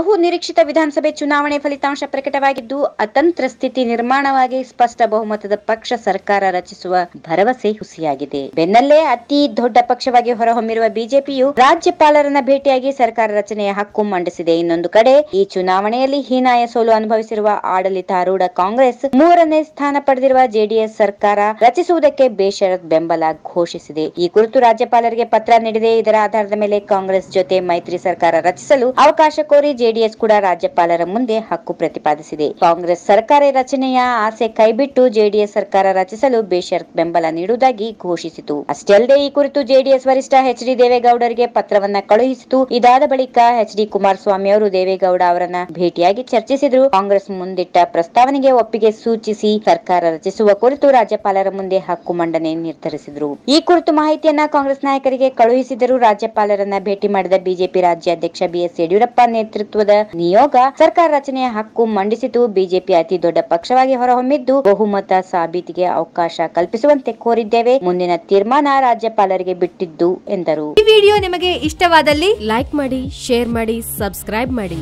ಬಹು ನಿರೀಕ್ಷಿತ ವಿಧಾನಸಭೆ ಚುನಾವಣೆ ಫಲಿತಾಂಶ ಪ್ರಕಟವಾಗಿದ್ದು ಅತಂತ್ರ ಸ್ಥಿತಿ ನಿರ್ಮಾಣವಾಗಿ ಸ್ಪಷ್ಟ ಬಹುಮತದ ಪಕ್ಷ ಸರ್ಕಾರ ರಚಿಸುವ ಭರವಸೆ ಹುಸಿಯಾಗಿದೆ ಬೆನ್ನಲ್ಲೇ ಅತಿ ದೊಡ್ಡ ಪಕ್ಷವಾಗಿ ಹೊರಹೊಮ್ಮಿರುವ ಬಿಜೆಪಿಯು ರಾಜ್ಯಪಾಲರನ್ನ ಭೇಟಿಯಾಗಿ ಸರ್ಕಾರ ರಚನೆಯ ಹಕ್ಕು ಮಂಡಿಸಿದೆ ಇನ್ನೊಂದು ಕಡೆ ಈ ಚುನಾವಣೆಯಲ್ಲಿ ಹೀನಾಯ ಸೋಲು ಅನುಭವಿಸಿರುವ ಆಡಳಿತಾರೂಢ ಕಾಂಗ್ರೆಸ್ ಮೂರನೇ ಸ್ಥಾನ ಪಡೆದಿರುವ ಜೆಡಿಎಸ್ ಸರ್ಕಾರ ರಚಿಸುವುದಕ್ಕೆ ಬೇಷರತ್ ಬೆಂಬಲ ಘೋಷಿಸಿದೆ ಈ ಕುರಿತು ರಾಜ್ಯಪಾಲರಿಗೆ ಪತ್ರ ನೀಡಿದೆ ಇದರ ಆಧಾರದ ಮೇಲೆ ಕಾಂಗ್ರೆಸ್ ಜೊತೆ ಮೈತ್ರಿ ಸರ್ಕಾರ ರಚಿಸಲು ಅವಕಾಶ ಕೋರಿ ಜೆ ಜೆಡಿಎಸ್ ಕೂಡ ರಾಜ್ಯಪಾಲರ ಮುಂದೆ ಹಕ್ಕು ಪ್ರತಿಪಾದಿಸಿದೆ ಕಾಂಗ್ರೆಸ್ ಸರ್ಕಾರ ರಚನೆಯ ಆಸೆ ಕೈಬಿಟ್ಟು ಜೆಡಿಎಸ್ ಸರ್ಕಾರ ರಚಿಸಲು ಬೇಷರತ್ ಬೆಂಬಲ ನೀಡುವುದಾಗಿ ಘೋಷಿಸಿತು ಅಷ್ಟೇ ಅಲ್ಲದೆ ಈ ಕುರಿತು ಜೆಡಿಎಸ್ ವರಿಷ್ಠ ಎಚ್ ಡಿ ದೇವೇಗೌಡರಿಗೆ ಪತ್ರವನ್ನ ಕಳುಹಿಸಿತು ಇದಾದ ಬಳಿಕ ಎಚ್ ಡಿ ಕುಮಾರಸ್ವಾಮಿ ಅವರು ದೇವೇಗೌಡ ಅವರನ್ನ ಭೇಟಿಯಾಗಿ ಚರ್ಚಿಸಿದ್ರು ಕಾಂಗ್ರೆಸ್ ಮುಂದಿಟ್ಟ ಪ್ರಸ್ತಾವನೆಗೆ ಒಪ್ಪಿಗೆ ಸೂಚಿಸಿ ಸರ್ಕಾರ ರಚಿಸುವ ಕುರಿತು ರಾಜ್ಯಪಾಲರ ಮುಂದೆ ಹಕ್ಕು ಮಂಡನೆ ನಿರ್ಧರಿಸಿದರು ಈ ಕುರಿತು ಮಾಹಿತಿಯನ್ನ ಕಾಂಗ್ರೆಸ್ ನಾಯಕರಿಗೆ ಕಳುಹಿಸಿದರು ರಾಜ್ಯಪಾಲರನ್ನ ಭೇಟಿ ಮಾಡಿದ ಬಿಜೆಪಿ ರಾಜ್ಯಾಧ್ಯಕ್ಷ ಬಿಎಸ್ ಯಡಿಯೂರಪ್ಪ ನೇತೃತ್ವ ನೇತೃತ್ವದ ನಿಯೋಗ ಸರ್ಕಾರ ರಚನೆಯ ಹಕ್ಕು ಮಂಡಿಸಿತು ಬಿಜೆಪಿ ಅತಿ ದೊಡ್ಡ ಪಕ್ಷವಾಗಿ ಹೊರಹೊಮ್ಮಿದ್ದು ಬಹುಮತ ಸಾಬೀತಿಗೆ ಅವಕಾಶ ಕಲ್ಪಿಸುವಂತೆ ಕೋರಿದ್ದೇವೆ ಮುಂದಿನ ತೀರ್ಮಾನ ರಾಜ್ಯಪಾಲರಿಗೆ ಬಿಟ್ಟಿದ್ದು ಎಂದರು ಈ ವಿಡಿಯೋ ನಿಮಗೆ ಇಷ್ಟವಾದಲ್ಲಿ ಲೈಕ್ ಮಾಡಿ ಶೇರ್ ಮಾಡಿ ಸಬ್ಸ್ಕ್ರೈಬ್ ಮಾಡಿ